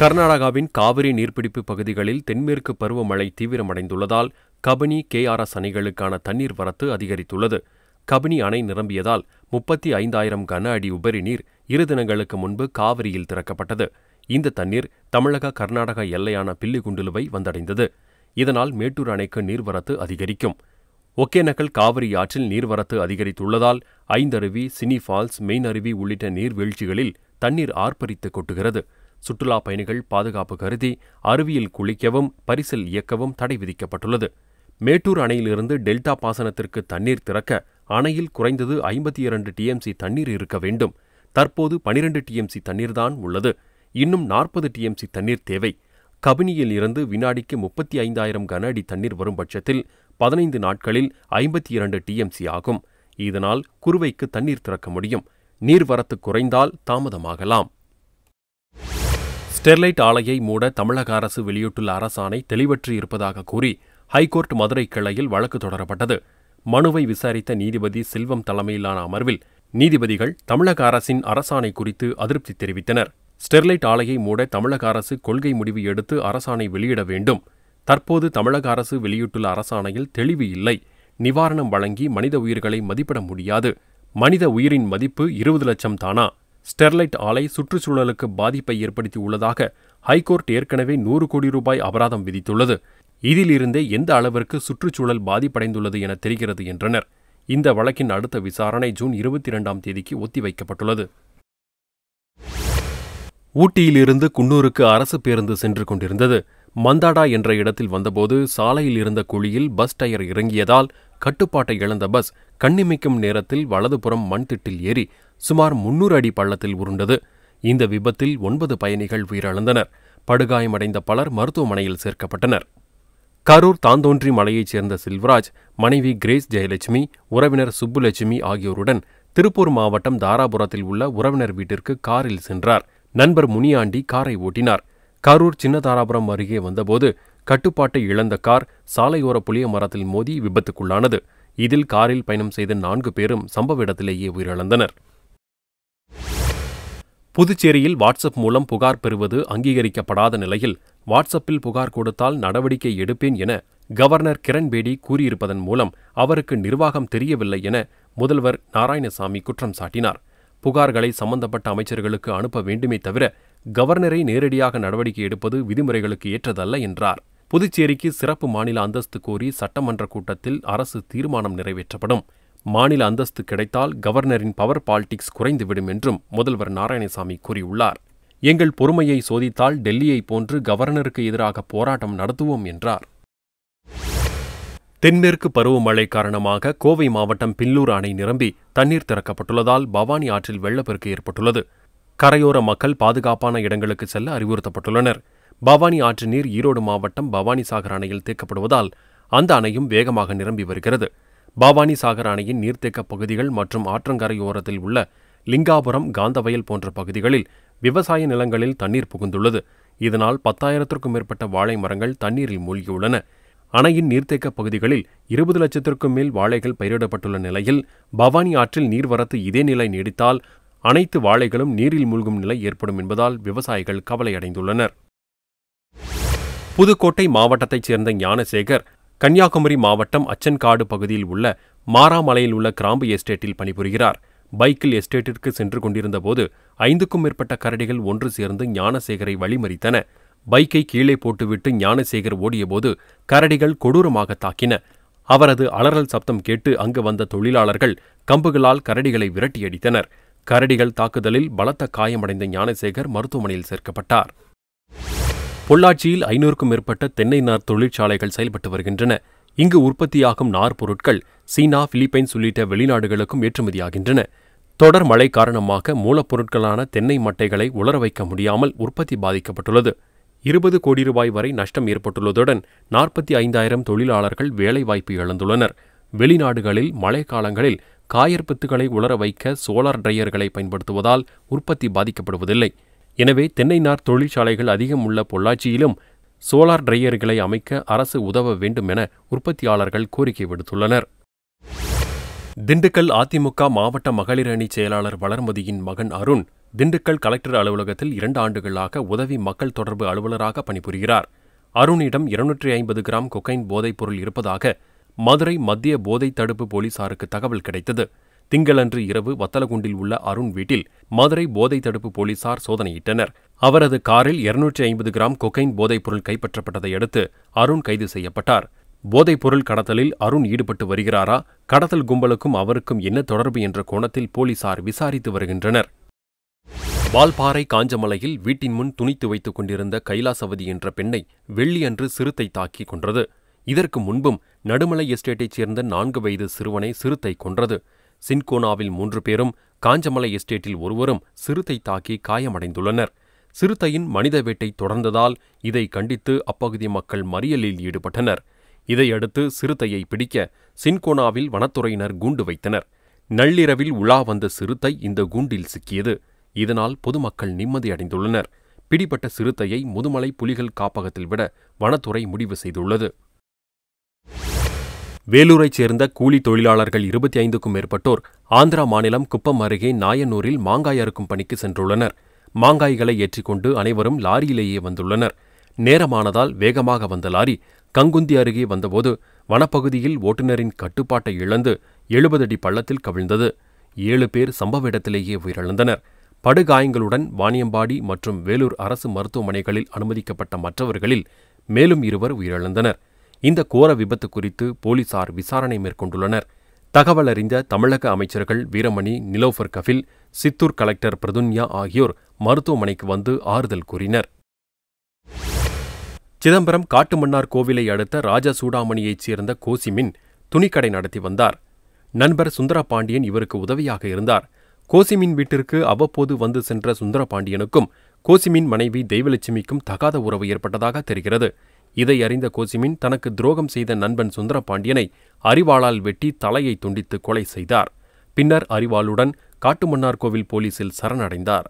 கர்நாடகாவின் காவிரி நீர்பிடிப்பு பகுதிகளில் தென்மேற்கு பருவமழை தீவிரமடைந்துள்ளதால் கபினி கேஆர்எஸ் அணைகளுக்கான தண்ணீர் வரத்து அதிகரித்துள்ளது கபினி அணை நிரம்பியதால் முப்பத்தி ஐந்தாயிரம் கன அடி உபரி நீர் இரு தினங்களுக்கு முன்பு காவிரியில் திறக்கப்பட்டது இந்த தண்ணீர் தமிழக கர்நாடக எல்லையான பில்லிகுண்டுலுவை வந்தடைந்தது இதனால் மேட்டூர் அணைக்கு நீர்வரத்து அதிகரிக்கும் ஒகேனக்கல் காவிரி ஆற்றில் நீர்வரத்து அதிகரித்துள்ளதால் ஐந்தருவி சினி ஃபால்ஸ் மெயின் அருவி உள்ளிட்ட நீர்வீழ்ச்சிகளில் தண்ணீர் ஆர்ப்பரித்து கொட்டுகிறது சுற்றுலா பயணிகள் பாதுகாப்பு கருதி அருவியில் குளிக்கவும் பரிசல் இயக்கவும் தடை விதிக்கப்பட்டுள்ளது மேட்டூர் அணையிலிருந்து டெல்டா பாசனத்திற்கு தண்ணீர் திறக்க அணையில் குறைந்தது ஐம்பத்தி இரண்டு டிஎம்சி தண்ணீர் இருக்க வேண்டும் தற்போது பனிரெண்டு டிஎம்சி தண்ணீர்தான் உள்ளது இன்னும் நாற்பது டிஎம்சி தண்ணீர் தேவை கபினியில் இருந்து வினாடிக்கு முப்பத்தி ஐந்தாயிரம் கன அடி தண்ணீர் வரும் பட்சத்தில் பதினைந்து நாட்களில் ஐம்பத்தி இரண்டு டிஎம்சி ஆகும் இதனால் குறுவைக்கு தண்ணீர் திறக்க முடியும் நீர்வரத்து குறைந்தால் தாமதமாகலாம் ஸ்டெர்லைட் ஆலையை மூட தமிழக அரசு வெளியிட்டுள்ள அரசாணை தெளிவற்று இருப்பதாக கூறி ஹைகோர்ட் மதுரை கிளையில் வழக்கு தொடரப்பட்டது மனுவை விசாரித்த நீதிபதி செல்வம் தலைமையிலான அமர்வில் நீதிபதிகள் தமிழக அரசின் அரசாணை குறித்து அதிருப்தி தெரிவித்தனர் ஸ்டெர்லைட் ஆலையை மூட தமிழக அரசு கொள்கை முடிவு எடுத்து அரசாணை வெளியிட வேண்டும் தற்போது தமிழக அரசு வெளியிட்டுள்ள அரசாணையில் தெளிவு இல்லை நிவாரணம் வழங்கி மனித உயிர்களை மதிப்பிட முடியாது மனித உயிரின் மதிப்பு இருபது லட்சம் தானா ஸ்டெர்லைட் ஆலை சுற்றுச்சூழலுக்கு பாதிப்பை ஏற்படுத்தியுள்ளதாக உள்ளதாக ஹைகோர்ட் ஏற்கனவே நூறு கோடி ரூபாய் அபராதம் விதித்துள்ளது இதிலிருந்தே எந்த அளவிற்கு சுற்றுச்சூழல் பாதிப்படைந்துள்ளது என தெரிகிறது என்றனர் இந்த வழக்கின் அடுத்த விசாரணை ஜூன் இருபத்தி இரண்டாம் தேதிக்கு ஒத்திவைக்கப்பட்டுள்ளது ஊட்டியிலிருந்து குன்னூருக்கு அரசு பேருந்து சென்று கொண்டிருந்தது மந்தாடா என்ற இடத்தில் வந்தபோது சாலையில் இருந்த குழியில் பஸ் டயர் இறங்கியதால் கட்டுப்பாட்டை இழந்த பஸ் கண்ணிமைக்கும் நேரத்தில் வலதுபுறம் மண் திட்டில் ஏறி சுமார் முன்னூறு அடி பள்ளத்தில் உருண்டது இந்த விபத்தில் ஒன்பது பயணிகள் உயிரிழந்தனர் படுகாயமடைந்த பலர் மருத்துவமனையில் சேர்க்கப்பட்டனர் கரூர் தாந்தோன்றி மலையைச் சேர்ந்த செல்வராஜ் மனைவி கிரேஸ் ஜெயலட்சுமி உறவினர் சுப்புலட்சுமி ஆகியோருடன் திருப்பூர் மாவட்டம் தாராபுரத்தில் உள்ள உறவினர் வீட்டிற்கு காரில் சென்றார் நண்பர் முனியாண்டி காரை ஓட்டினார் கரூர் சின்னதாராபுரம் அருகே வந்தபோது கட்டுப்பாட்டை இழந்த கார் சாலையோர புளிய மரத்தில் மோதி விபத்துக்குள்ளானது இதில் காரில் பயணம் செய்த நான்கு பேரும் சம்பவ இடத்திலேயே உயிரிழந்தனர் புதுச்சேரியில் வாட்ஸ்அப் மூலம் புகார் பெறுவது அங்கீகரிக்கப்படாத நிலையில் வாட்ஸ்அப்பில் புகார் கொடுத்தால் நடவடிக்கை எடுப்பேன் என கவர்னர் கிரண்பேடி கூறியிருப்பதன் மூலம் அவருக்கு நிர்வாகம் தெரியவில்லை என முதல்வர் நாராயணசாமி குற்றம் சாட்டினார் புகார்களை சம்பந்தப்பட்ட அமைச்சர்களுக்கு அனுப்ப வேண்டுமே தவிர கவர்னரை நேரடியாக நடவடிக்கை எடுப்பது விதிமுறைகளுக்கு ஏற்றதல்ல என்றார் புதுச்சேரிக்கு சிறப்பு மாநில அந்தஸ்து கோரி சட்டமன்ற கூட்டத்தில் அரசு தீர்மானம் நிறைவேற்றப்படும் மாநில அந்தஸ்து கிடைத்தால் கவர்னரின் பவர் பாலிடிக்ஸ் குறைந்துவிடும் என்றும் முதல்வர் நாராயணசாமி கூறியுள்ளார் எங்கள் பொறுமையை சோதித்தால் டெல்லியை போன்று கவர்னருக்கு எதிராக போராட்டம் நடத்துவோம் என்றார் தென்மேற்கு பருவமழை காரணமாக கோவை மாவட்டம் பில்லூர் அணை நிரம்பி தண்ணீர் திறக்கப்பட்டுள்ளதால் பவானி ஆற்றில் வெள்ளப்பெருக்கு ஏற்பட்டுள்ளது கரையோர மக்கள் பாதுகாப்பான இடங்களுக்கு செல்ல அறிவுறுத்தப்பட்டுள்ளனர் பவானி ஆற்று நீர் ஈரோடு மாவட்டம் பவானி சாகர் அணையில் தேக்கப்படுவதால் அந்த அணையும் வேகமாக நிரம்பி வருகிறது பவானி சாகர் அணையின் நீர்த்தேக்க பகுதிகள் மற்றும் ஆற்றங்கரையோரத்தில் உள்ள லிங்காபுரம் காந்தவயல் போன்ற பகுதிகளில் விவசாய நிலங்களில் தண்ணீர் புகுந்துள்ளது இதனால் பத்தாயிரத்திற்கும் மேற்பட்ட வாழை மரங்கள் தண்ணீரில் மூழ்கியுள்ளன அணையின் நீர்த்தேக்க பகுதிகளில் இருபது லட்சத்திற்கும் மேல் வாழைகள் பயிரிடப்பட்டுள்ள நிலையில் பவானி ஆற்றில் நீர்வரத்து இதே நிலை நீடித்தால் அனைத்து வாழைகளும் நீரில் மூழ்கும் நிலை ஏற்படும் என்பதால் விவசாயிகள் கவலையடைந்துள்ளனர் புதுக்கோட்டை மாவட்டத்தைச் சேர்ந்த ஞானசேகர் கன்னியாகுமரி மாவட்டம் அச்சன்காடு பகுதியில் உள்ள மாறாமலையில் உள்ள கிராம்பு எஸ்டேட்டில் பணிபுரிகிறார் பைக்கில் எஸ்டேட்டிற்கு சென்று கொண்டிருந்தபோது ஐந்துக்கும் மேற்பட்ட கரடிகள் ஒன்று சேர்ந்து ஞானசேகரை வழிமறித்தன பைக்கை கீழே போட்டுவிட்டு ஞானசேகர் ஓடியபோது கரடிகள் கொடூரமாக தாக்கின அவரது அலறல் சப்தம் கேட்டு அங்கு வந்த தொழிலாளர்கள் கம்புகளால் கரடிகளை விரட்டியடித்தனர் கரடிகள் தாக்குதலில் பலத்த காயமடைந்த ஞானசேகர் மருத்துவமனையில் சேர்க்கப்பட்டார் பொள்ளாச்சியில் ஐநூறுக்கும் மேற்பட்ட தென்னை நார் தொழிற்சாலைகள் செயல்பட்டு வருகின்றன இங்கு உற்பத்தியாகும் நார் பொருட்கள் சீனா பிலிப்பைன்ஸ் உள்ளிட்ட வெளிநாடுகளுக்கும் ஏற்றுமதியாகின்றன தொடர் மழை காரணமாக மூலப்பொருட்களான தென்னை மட்டைகளை உலர வைக்க முடியாமல் உற்பத்தி பாதிக்கப்பட்டுள்ளது இருபது கோடி ரூபாய் வரை நஷ்டம் ஏற்பட்டுள்ளதுடன் நாற்பத்தி ஐந்தாயிரம் தொழிலாளர்கள் வேலைவாய்ப்பு இழந்துள்ளனர் வெளிநாடுகளில் மழை காலங்களில் காயற்பத்துகளை உலர வைக்க சோலார் டிரையர்களை பயன்படுத்துவதால் உற்பத்தி பாதிக்கப்படுவதில்லை எனவே தென்னை நார் தொழிற்சாலைகள் அதிகம் உள்ள பொள்ளாச்சியிலும் சோலார் டிரையர்களை அமைக்க அரசு உதவ வேண்டும் என உற்பத்தியாளர்கள் கோரிக்கை விடுத்துள்ளனர் திண்டுக்கல் அதிமுக மாவட்ட மகளிர் அணி செயலாளர் வளர்மதியின் மகன் அருண் திண்டுக்கல் கலெக்டர் அலுவலகத்தில் இரண்டு ஆண்டுகளாக உதவி மக்கள் தொடர்பு அலுவலராக பணிபுரிகிறார் அருணிடம் இருநூற்றி ஐம்பது கிராம் கொக்கைன் பொருள் இருப்பதாக மதுரை மத்திய போதை தடுப்பு போலீசாருக்கு தகவல் கிடைத்தது திங்களன்று இரவு வத்தலகுண்டில் உள்ள அருண் வீட்டில் மதுரை போதை தடுப்பு போலீசார் சோதனையிட்டனர் அவரது காரில் இருநூற்றி ஐம்பது கிராம் கொக்கைன் போதைப்பொருள் கைப்பற்றப்பட்டதை அடுத்து அருண் கைது செய்யப்பட்டார் போதைப்பொருள் கடத்தலில் அருண் ஈடுபட்டு வருகிறாரா கடத்தல் கும்பலுக்கும் அவருக்கும் என்ன தொடர்பு என்ற கோணத்தில் போலீசார் விசாரித்து வருகின்றனர் வால்பாறை காஞ்சமலையில் வீட்டின் முன் துணி துவைத்துக் கொண்டிருந்த கைலாசவதி என்ற பெண்ணை வெள்ளியன்று சிறுத்தை தாக்கிக் கொன்றது இதற்கு முன்பும் நடுமலை எஸ்டேட்டைச் சேர்ந்த நான்கு வயது சிறுவனை சிறுத்தை கொன்றது சின்கோனாவில் மூன்று பேரும் காஞ்சமலை எஸ்டேட்டில் ஒருவரும் சிறுத்தை தாக்கி காயமடைந்துள்ளனர் சிறுத்தையின் மனித வேட்டை தொடர்ந்ததால் இதை கண்டித்து அப்பகுதி மக்கள் மறியலில் ஈடுபட்டனர் இதையடுத்து சிறுத்தையை பிடிக்க சின்கோனாவில் வனத்துறையினர் கூண்டு வைத்தனர் நள்ளிரவில் உலா வந்த சிறுத்தை இந்த கூண்டில் சிக்கியது இதனால் பொதுமக்கள் நிம்மதியடைந்துள்ளனர் பிடிபட்ட சிறுத்தையை முதுமலை புலிகள் காப்பகத்தில் விட வனத்துறை முடிவு செய்துள்ளது வேலூரைச் சேர்ந்த கூலி தொழிலாளர்கள் இருபத்தி ஐந்துக்கும் மேற்பட்டோர் ஆந்திரா மாநிலம் குப்பம் அருகே நாயனூரில் மாங்காய் அறுக்கும் பணிக்கு சென்றுள்ளனர் மாங்காய்களை ஏற்றிக்கொண்டு அனைவரும் லாரியிலேயே வந்துள்ளனர் நேரமானதால் வேகமாக வந்த லாரி கங்குந்தி அருகே வந்தபோது வனப்பகுதியில் ஓட்டுநரின் கட்டுப்பாட்டை இழந்து எழுபது அடி பள்ளத்தில் கவிழ்ந்தது ஏழு பேர் சம்பவ இடத்திலேயே உயிரிழந்தனர் படுகாயங்களுடன் வாணியம்பாடி மற்றும் வேலூர் அரசு மருத்துவமனைகளில் அனுமதிக்கப்பட்ட மற்றவர்களில் மேலும் இருவர் உயிரிழந்தனர் இந்த கோர விபத்து குறித்து போலீசார் விசாரணை மேற்கொண்டுள்ளனர் தகவல் அறிந்த தமிழக அமைச்சர்கள் வீரமணி நிலோஃபர் கபில் சித்தூர் கலெக்டர் பிரதுன்யா ஆகியோர் மருத்துவமனைக்கு வந்து ஆறுதல் கூறினர் சிதம்பரம் காட்டுமன்னார் கோவிலை அடுத்த ராஜசூடாமணியைச் சேர்ந்த கோசிமின் துணிக்கடை நடத்தி வந்தார் நண்பர் சுந்தரபாண்டியன் இவருக்கு உதவியாக இருந்தார் கோசிமின் வீட்டிற்கு அவ்வப்போது வந்து சென்ற சுந்தரபாண்டியனுக்கும் கோசிமின் மனைவி தெய்வலட்சுமிக்கும் தகாத உறவு ஏற்பட்டதாக தெரிகிறது இதை அறிந்த கோசிமின் தனக்கு துரோகம் செய்த நண்பன் சுந்தரபாண்டியனை அரிவாளால் வெட்டி தலையை துண்டித்து கொலை செய்தார் பின்னர் அரிவாளுடன் காட்டுமன்னார்கோவில் போலீசில் சரணடைந்தார்